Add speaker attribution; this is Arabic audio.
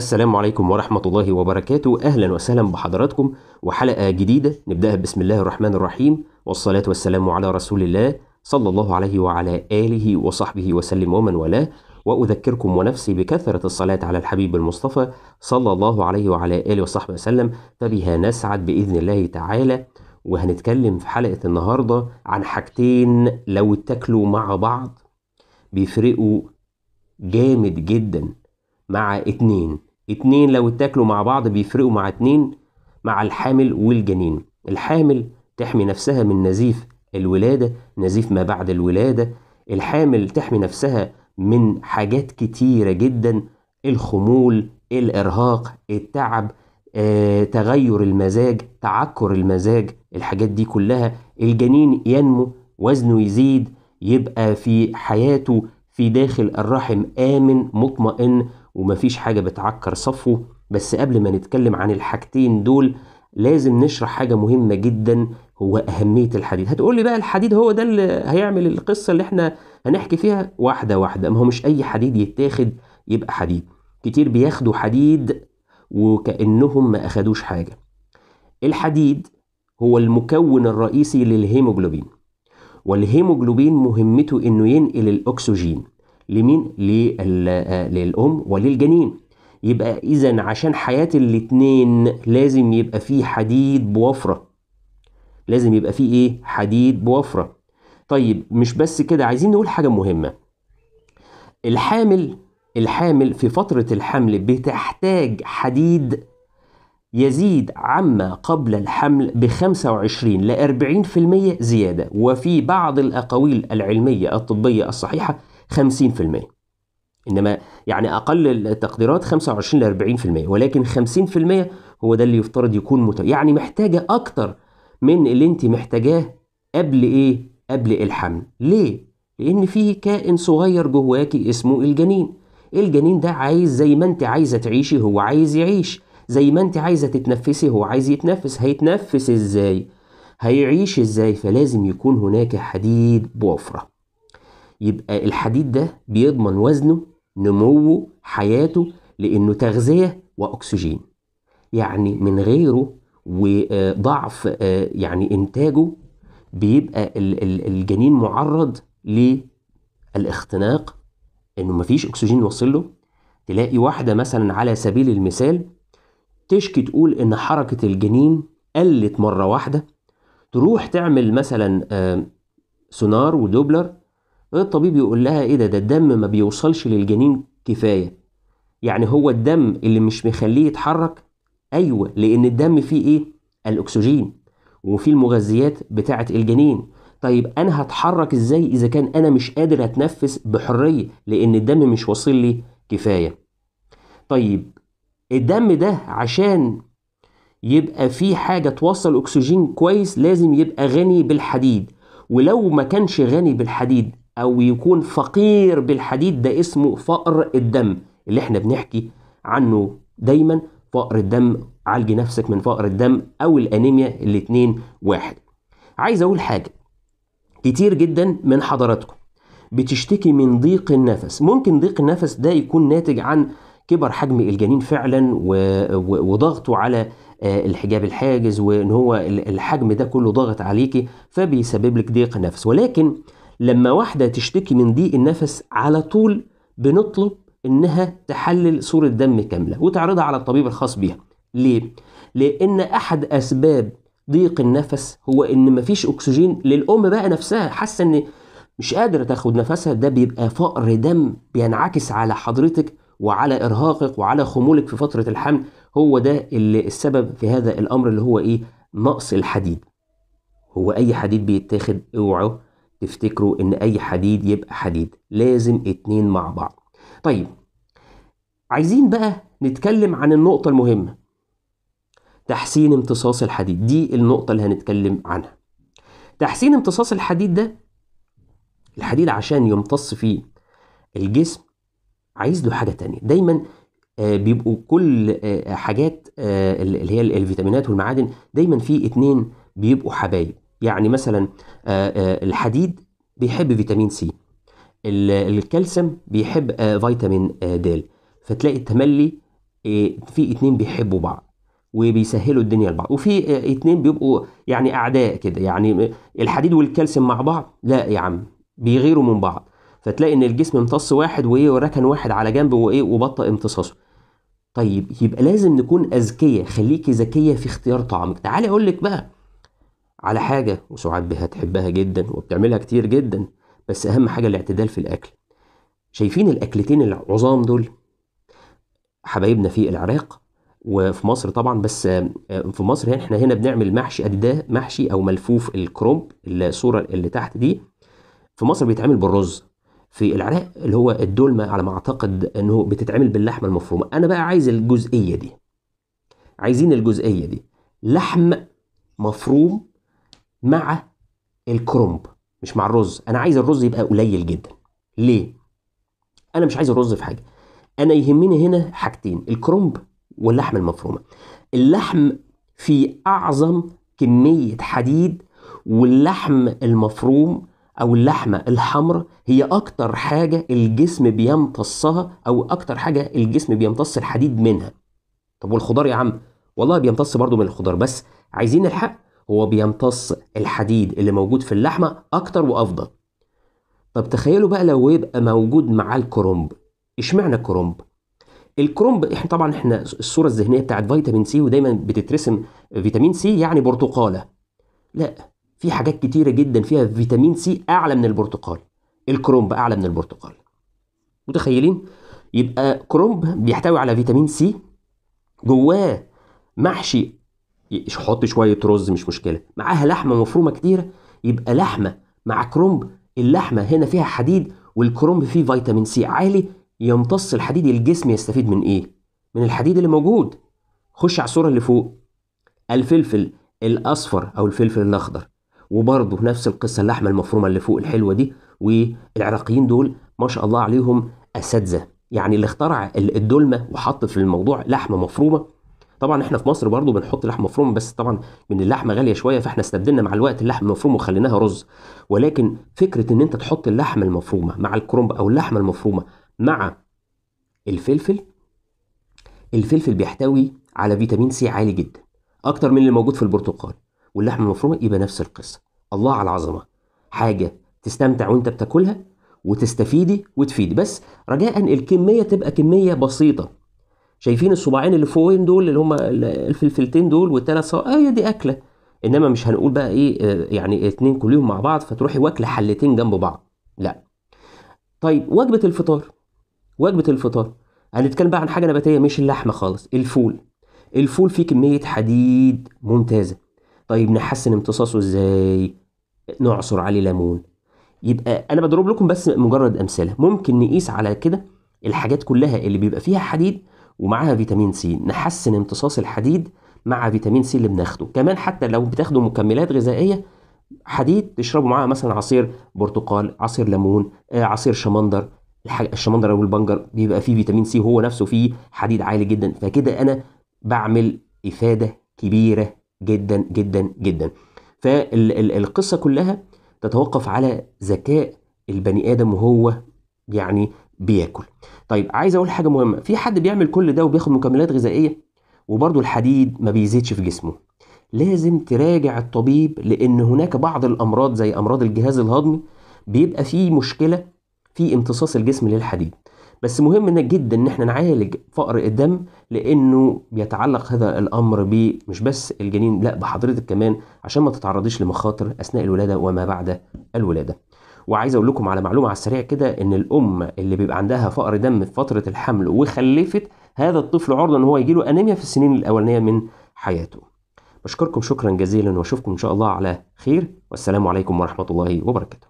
Speaker 1: السلام عليكم ورحمة الله وبركاته أهلا وسهلا بحضراتكم وحلقة جديدة نبدأها بسم الله الرحمن الرحيم والصلاة والسلام على رسول الله صلى الله عليه وعلى آله وصحبه وسلم ومن والاه وأذكركم ونفسي بكثرة الصلاة على الحبيب المصطفى صلى الله عليه وعلى آله وصحبه وسلم فبها نسعد بإذن الله تعالى وهنتكلم في حلقة النهاردة عن حاجتين لو اتاكلوا مع بعض بيفرقوا جامد جدا مع اتنين اتنين لو اتاكلوا مع بعض بيفرقوا مع اتنين مع الحامل والجنين الحامل تحمي نفسها من نزيف الولادة نزيف ما بعد الولادة الحامل تحمي نفسها من حاجات كتيرة جدا الخمول الإرهاق التعب آه، تغير المزاج تعكر المزاج الحاجات دي كلها الجنين ينمو وزنه يزيد يبقى في حياته في داخل الرحم آمن مطمئن ومفيش حاجة بتعكر صفوه بس قبل ما نتكلم عن الحاجتين دول لازم نشرح حاجة مهمة جدا هو أهمية الحديد هتقول لي بقى الحديد هو ده اللي هيعمل القصة اللي احنا هنحكي فيها واحدة واحدة ما هو مش أي حديد يتاخد يبقى حديد كتير بياخدوا حديد وكأنهم ما أخدوش حاجة الحديد هو المكون الرئيسي للهيموجلوبين والهيموجلوبين مهمته انه ينقل الاكسجين لمين آه، للام وللجنين يبقى اذا عشان حياه الاثنين لازم يبقى فيه حديد بوفره لازم يبقى فيه ايه حديد بوفره طيب مش بس كده عايزين نقول حاجه مهمه الحامل الحامل في فتره الحمل بتحتاج حديد يزيد عما قبل الحمل ب 25 ل 40% زيادة وفي بعض الأقاويل العلمية الطبية الصحيحة 50% انما يعني اقل التقديرات 25 ل 40% ولكن 50% هو ده اللي يفترض يكون مت... يعني محتاجه اكتر من اللي انت محتاجاه قبل ايه قبل الحمل ليه لان في كائن صغير جواكي اسمه الجنين الجنين ده عايز زي ما انت عايزه تعيشي هو عايز يعيش زي ما انت عايزه تتنفسي هو عايز يتنفس هيتنفس ازاي هيعيش ازاي فلازم يكون هناك حديد بوفره يبقى الحديد ده بيضمن وزنه نموه حياته لأنه تغذية وأكسجين يعني من غيره وضعف آه، يعني إنتاجه بيبقى الجنين معرض للاختناق إنه مفيش أكسجين يوصل له تلاقي واحدة مثلا على سبيل المثال تشكي تقول إن حركة الجنين قلت مرة واحدة تروح تعمل مثلا آه، سونار ودوبلر الطبيب يقول لها ايه ده ده الدم ما بيوصلش للجنين كفايه يعني هو الدم اللي مش مخليه يتحرك ايوه لان الدم فيه ايه الاكسجين وفيه المغذيات بتاعه الجنين طيب انا هتحرك ازاي اذا كان انا مش قادر اتنفس بحريه لان الدم مش واصل لي كفايه طيب الدم ده عشان يبقى فيه حاجه توصل اكسجين كويس لازم يبقى غني بالحديد ولو ما كانش غني بالحديد أو يكون فقير بالحديد ده اسمه فقر الدم اللي احنا بنحكي عنه دايما فقر الدم عالجي نفسك من فقر الدم أو الأنيميا الاتنين واحد عايز أقول حاجة كتير جدا من حضراتكم بتشتكي من ضيق النفس ممكن ضيق النفس ده يكون ناتج عن كبر حجم الجنين فعلا وضغطه على آه، الحجاب الحاجز وان هو الحجم ده كله ضاغط عليكي فبيسبب لك ضيق نفس ولكن لما واحدة تشتكي من ضيق النفس على طول بنطلب إنها تحلل صورة دم كاملة وتعرضها على الطبيب الخاص بيها ليه؟ لأن أحد أسباب ضيق النفس هو إن مفيش أكسجين للأم بقى نفسها حاسة إن مش قادرة تاخد نفسها ده بيبقى فقر دم بينعكس على حضرتك وعلى إرهاقك وعلى خمولك في فترة الحمل هو ده اللي السبب في هذا الأمر اللي هو إيه؟ نقص الحديد هو أي حديد بيتاخد اوعه تفتكروا ان اي حديد يبقى حديد لازم اتنين مع بعض طيب عايزين بقى نتكلم عن النقطة المهمة تحسين امتصاص الحديد دي النقطة اللي هنتكلم عنها تحسين امتصاص الحديد ده الحديد عشان يمتص فيه الجسم عايز له حاجة تانية دايما آه، بيبقوا كل آه، حاجات آه، اللي هي الفيتامينات والمعادن دايما في اتنين بيبقوا حبايب يعني مثلا آه، آه، الحديد بيحب فيتامين سي الكالسيوم بيحب آه، فيتامين د فتلاقي التملي في اتنين بيحبوا بعض وبيسهلوا الدنيا لبعض وفي اتنين بيبقوا يعني اعداء كده يعني الحديد والكالسيوم مع بعض لا يا عم بيغيروا من بعض فتلاقي ان الجسم امتص واحد وايه وركن واحد على جنب وايه وبطأ امتصاصه طيب يبقى لازم نكون اذكياء خليكي ذكيه في اختيار طعامك تعالي اقول لك بقى على حاجة وسعاد تحبها جدا وبتعملها كتير جدا بس أهم حاجة الاعتدال في الأكل شايفين الأكلتين العظام دول حبايبنا في العراق وفي مصر طبعا بس آه، في مصر هنا احنا هنا بنعمل محشي ادي ده محشي او ملفوف الكرومب الصوره اللي تحت دي في مصر بيتعمل بالرز في العراق اللي هو الدولمه على ما اعتقد انه بتتعمل باللحمه المفرومه انا بقى عايز الجزئيه دي عايزين الجزئيه دي لحم مفروم مع الكرومب مش مع الرز انا عايز الرز يبقى قليل جدا ليه انا مش عايز الرز في حاجه انا يهمني هنا حاجتين الكرومب واللحم المفرومه اللحم في اعظم كميه حديد واللحم المفروم او اللحمه الحمراء هي اكتر حاجه الجسم بيمتصها او اكتر حاجه الجسم بيمتص الحديد منها طب والخضار يا عم والله بيمتص برضه من الخضار بس عايزين الحق هو بيمتص الحديد اللي موجود في اللحمة أكتر وأفضل طب تخيلوا بقى لو يبقى موجود مع الكرنب اشمعنى الكرنب الكرنب احنا طبعا احنا الصوره الذهنيه بتاعت فيتامين سي ودايما بتترسم فيتامين سي يعني برتقاله لا في حاجات كتيره جدا فيها فيتامين سي اعلى من البرتقال الكرنب اعلى من البرتقال متخيلين يبقى كرنب بيحتوي على فيتامين سي جواه محشي حط شويه رز مش مشكله معاها لحمه مفرومه كتيره يبقى لحمه مع كرومب اللحمه هنا فيها حديد والكرومب فيه فيتامين سي عالي يمتص الحديد الجسم يستفيد من ايه من الحديد اللي موجود خش على الصوره اللي فوق الفلفل الاصفر او الفلفل الاخضر وبرضه نفس القصه اللحمه المفرومه اللي فوق الحلوه دي والعراقيين دول ما شاء الله عليهم اساتذه يعني اللي اخترع الدولمه وحط في الموضوع لحمه مفرومه طبعا احنا في مصر برضو بنحط لحم مفروم بس طبعا من اللحمه غاليه شويه فاحنا استبدلنا مع الوقت اللحم المفروم وخليناها رز ولكن فكره ان انت تحط اللحمه المفرومه مع الكرنب او اللحمه المفرومه مع الفلفل الفلفل بيحتوي على فيتامين سي عالي جدا اكتر من اللي موجود في البرتقال واللحمه المفرومه يبقى نفس القصه الله على العظمه حاجه تستمتع وانت بتاكلها وتستفيدي وتفيدي بس رجاء الكميه تبقى كميه بسيطه شايفين الصباعين اللي فوقين دول اللي هم الفلفلتين دول والثلاث صباع آه، هي دي اكله انما مش هنقول بقى ايه آه، يعني اثنين كلهم مع بعض فتروحي واكله حلتين جنب بعض لا طيب وجبه الفطار وجبه الفطار هنتكلم بقى عن حاجه نباتيه مش اللحمه خالص الفول الفول فيه كميه حديد ممتازه طيب نحسن امتصاصه ازاي نعصر عليه ليمون يبقى انا بضرب لكم بس مجرد امثله ممكن نقيس على كده الحاجات كلها اللي بيبقى فيها حديد ومعاها فيتامين سي نحسن امتصاص الحديد مع فيتامين سي اللي بناخده كمان حتى لو بتاخدوا مكملات غذائيه حديد تشربوا معاها مثلا عصير برتقال عصير ليمون آه، عصير شمندر الشمندر او البنجر بيبقى فيه فيتامين سي هو نفسه فيه حديد عالي جدا فكده انا بعمل افاده كبيره جدا جدا جدا فالقصه كلها تتوقف على ذكاء البني ادم وهو يعني بياكل طيب عايز اقول حاجه مهمه في حد بيعمل كل ده وبياخد مكملات غذائيه وبرضه الحديد ما بيزيدش في جسمه لازم تراجع الطبيب لان هناك بعض الامراض زي امراض الجهاز الهضمي بيبقى فيه مشكله في امتصاص الجسم للحديد بس مهم جدا ان احنا نعالج فقر الدم لانه بيتعلق هذا الامر ب مش بس الجنين لا بحضرتك كمان عشان ما تتعرضيش لمخاطر اثناء الولاده وما بعد الولاده وعايز اقول لكم على معلومه على السريع كده ان الام اللي بيبقى عندها فقر دم في فتره الحمل وخلفت هذا الطفل عرضه ان هو يجي له انيميا في السنين الاولانيه من حياته بشكركم شكرا جزيلا واشوفكم ان شاء الله على خير والسلام عليكم ورحمه الله وبركاته